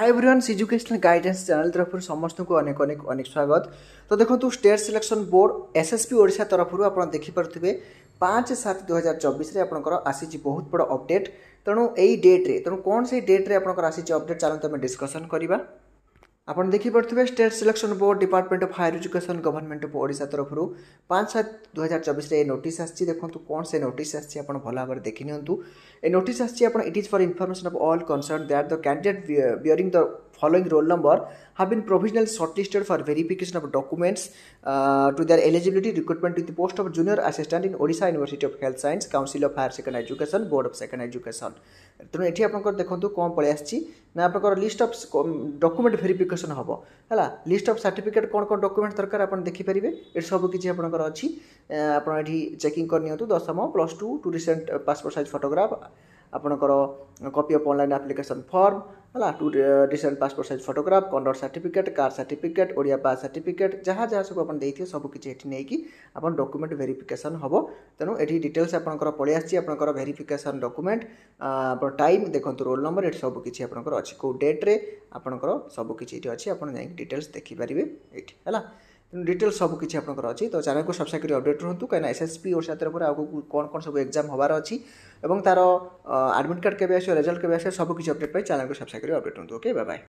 high everyone educational guidance channel ତରଫରୁ ସମସ୍ତଙ୍କୁ ଅନେକ ଅନେକ ଅନେକ ସ୍ୱାଗତ ତ ଦେଖନ୍ତୁ state selection board SSB Odisha ତରଫରୁ ଆପଣ ଦେଖିପାରୁଥିବେ ପାଞ୍ଚ ସାତ ଦୁଇହଜାର ଚବିଶରେ ଆପଣଙ୍କର ଆସିଛି ବହୁତ ବଡ଼ ଅପଡ଼େଟ୍ ତେଣୁ ଏଇ ଡେଟ୍ରେ ତେଣୁ କ'ଣ ସେଇ ଡେଟ୍ରେ ଆପଣଙ୍କର ଆସିଛି ଅପଡ଼େଟ୍ ଚାଲନ୍ତୁ ଆମେ ଡିସ୍କସନ୍ କରିବା ଆପଣ ଦେଖିପାରୁଥିବେ state selection board department of higher education government of Odisha ତରଫରୁ ପାଞ୍ଚ ସାତ ଦୁଇହଜାର ଚବିଶରେ ଏ ନୋଟିସ୍ ଆସିଛି ଦେଖନ୍ତୁ କ'ଣ ସେ ନୋଟିସ୍ ଆସିଛି ଆପଣ ଭଲ ଭାବରେ ଦେଖିନିଅନ୍ତୁ ଏ ନୋଟିସ୍ ଆସିଛି ଆପଣ it is for information of all concern that the candidate bearing the following roll number have been provisionally shortlisted for verification of documents uh, to their eligibility recruitment to the post of junior assistant in Odisha University of Health Science Council of Higher Secondary Education Board of Secondary Education ତେଣୁ ଏଠି ଆପଣଙ୍କର ଦେଖନ୍ତୁ କ'ଣ ପଳେଇ ଆସିଛି ନା ଆପଣଙ୍କର list of document verification ହେବ ହେଲା ଲିଷ୍ଟ ଅଫ୍ ସାର୍ଟିଫିକେଟ୍ କ'ଣ କ'ଣ ଡକୁମେଣ୍ଟ ଦରକାର ଆପଣ ଦେଖିପାରିବେ ଏଠି ସବୁ କିଛି ଆପଣଙ୍କର ଅଛି ଆପଣ ଏଠି ଚେକିଂ କରିନିଅନ୍ତୁ ଦଶମ plus two two recent passport size photograph ଆପଣଙ୍କର copy of online application form ହେଲା two recent passport size photograph କଣ୍ଡର ସାର୍ଟିଫିକେଟ୍ କାର୍ ସାର୍ଟିଫିକେଟ୍ ଓଡ଼ିଆ ପାସ୍ ସାର୍ଟିଫିକେଟ୍ ଯାହା ଯାହା ସବୁ ଆପଣ ଦେଇଥିବେ ସବୁ କିଛି ଏଠି ନେଇକି ଆପଣ ଡକୁମେଣ୍ଟ ଭେରିଫିକେସନ୍ ହେବ ତେଣୁ ଏଠି ଡିଟେଲ୍ସ ଆପଣଙ୍କର ପଳେଇ ଆସିଛି ଆପଣଙ୍କର ଭେରିଫିକେସନ୍ ଡକୁମେଣ୍ଟ ଆପଣ ଟାଇମ୍ ଦେଖନ୍ତୁ ରୋଲ୍ ନମ୍ବର ଏଠି ସବୁ କିଛି ଆପଣଙ୍କର ଅଛି କେଉଁ ଡେଟ୍ରେ ଆପଣଙ୍କର ସବୁ କିଛି ଏଠି ଅଛି ଆପଣ ଯାଇକି ଡିଟେଲ୍ସ ଦେଖିପାରିବେ ଏଠି ହେଲା ଡିଟେଲ୍ ସବୁ କିଛି ଆପଣଙ୍କର ଅଛି ତ ଚ୍ୟାନେଲକୁ ସବସ୍କ୍ରାଇବ୍ କରି ଅପଡ଼େଟ୍ ରୁହନ୍ତୁ କାହିଁକିନା ଏସ୍ ଏସ୍ ପି ଓଡ଼ିଶା ତରଫରୁ ଆଗକୁ କ'ଣ କ'ଣ ସବୁ ଏକ୍ଜାମ୍ ହେବାର ଅଛି ଏବଂ ତା'ର ଆଡ଼ମିଟ୍ କାର୍ଡ଼ କେବେ ଆସିବ ରେଜଲ୍ଟ କେବେ ଆସିବ ସବୁ କିଛି ଅପଡ଼େଟ୍ ପାଇଁ ଚ୍ୟାନେଲକୁ ସବସ୍କ୍ରାଇବ୍ କରି ଅପଡ଼େଟ୍ ରୁହନ୍ତୁ ଓକେ ବାଏ